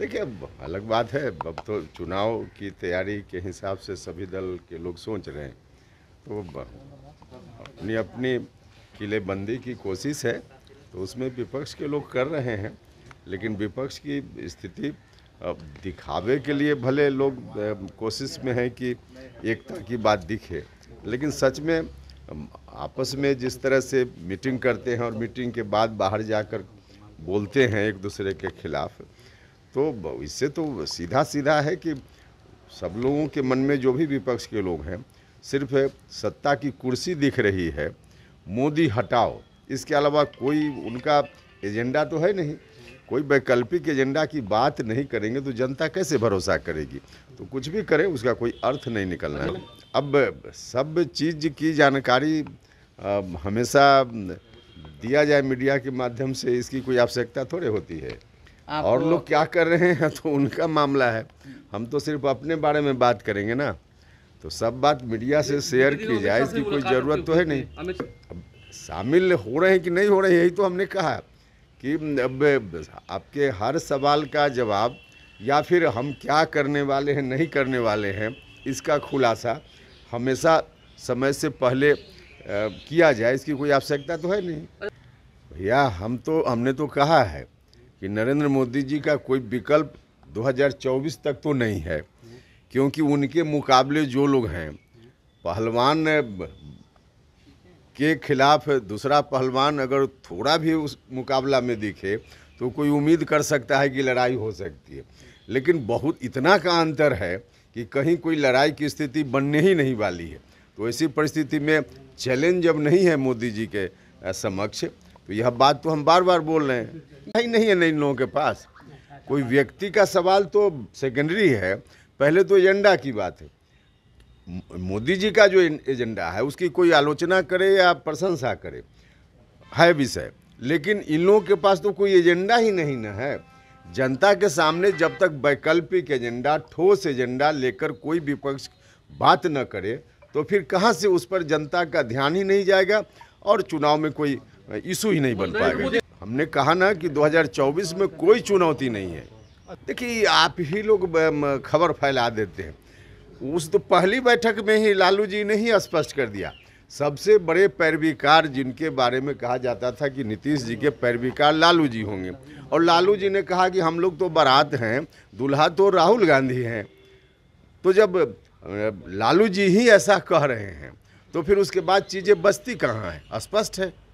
देखिए अलग बात है अब तो चुनाव की तैयारी के हिसाब से सभी दल के लोग सोच रहे हैं तो अपनी अपनी किलेबंदी की कोशिश है तो उसमें विपक्ष के लोग कर रहे हैं लेकिन विपक्ष की स्थिति अब दिखावे के लिए भले लोग कोशिश में हैं कि एकता की बात दिखे लेकिन सच में आपस में जिस तरह से मीटिंग करते हैं और मीटिंग के बाद बाहर जाकर बोलते हैं एक दूसरे के खिलाफ़ तो इससे तो सीधा सीधा है कि सब लोगों के मन में जो भी विपक्ष के लोग हैं सिर्फ सत्ता की कुर्सी दिख रही है मोदी हटाओ इसके अलावा कोई उनका एजेंडा तो है नहीं कोई वैकल्पिक एजेंडा की बात नहीं करेंगे तो जनता कैसे भरोसा करेगी तो कुछ भी करें उसका कोई अर्थ नहीं निकलना है अब सब चीज़ की जानकारी हमेशा दिया जाए मीडिया के माध्यम से इसकी कोई आवश्यकता थोड़े होती है और लोग क्या कर रहे हैं तो उनका मामला है हम तो सिर्फ अपने बारे में बात करेंगे ना तो सब बात मीडिया से शेयर की जाए इसकी कोई ज़रूरत तो है नहीं शामिल हो रहे हैं कि नहीं हो रहे यही तो हमने कहा कि अब आपके हर सवाल का जवाब या फिर हम क्या करने वाले हैं नहीं करने वाले हैं इसका खुलासा हमेशा समय से पहले किया जाए इसकी कोई आवश्यकता तो है नहीं भैया हम तो हमने तो कहा है कि नरेंद्र मोदी जी का कोई विकल्प 2024 तक तो नहीं है क्योंकि उनके मुकाबले जो लोग हैं पहलवान के खिलाफ दूसरा पहलवान अगर थोड़ा भी उस मुकाबला में दिखे तो कोई उम्मीद कर सकता है कि लड़ाई हो सकती है लेकिन बहुत इतना का अंतर है कि कहीं कोई लड़ाई की स्थिति बनने ही नहीं वाली है तो ऐसी परिस्थिति में चैलेंज अब नहीं है मोदी जी के समक्ष तो यह बात तो हम बार बार बोल रहे हैं नहीं नहीं है नहीं इन लोगों के पास कोई व्यक्ति का सवाल तो सेकेंडरी है पहले तो एजेंडा की बात है मोदी जी का जो एजेंडा है उसकी कोई आलोचना करे या प्रशंसा करे है विषय लेकिन इन लोगों के पास तो कोई एजेंडा ही नहीं ना है जनता के सामने जब तक वैकल्पिक एजेंडा ठोस एजेंडा लेकर कोई विपक्ष बात न करे तो फिर कहाँ से उस पर जनता का ध्यान ही नहीं जाएगा और चुनाव में कोई इशू ही नहीं बन पाएगा हमने कहा ना कि 2024 में कोई चुनौती नहीं है देखिए आप ही लोग खबर फैला देते हैं उस तो पहली बैठक में ही लालू जी ने ही स्पष्ट कर दिया सबसे बड़े पैरवीकार जिनके बारे में कहा जाता था कि नीतीश जी के पैरवीकार लालू जी होंगे और लालू जी ने कहा कि हम लोग तो बारात हैं दूल्हा तो राहुल गांधी हैं तो जब लालू जी ही ऐसा कह रहे हैं तो फिर उसके बाद चीज़ें बस्ती कहाँ है स्पष्ट है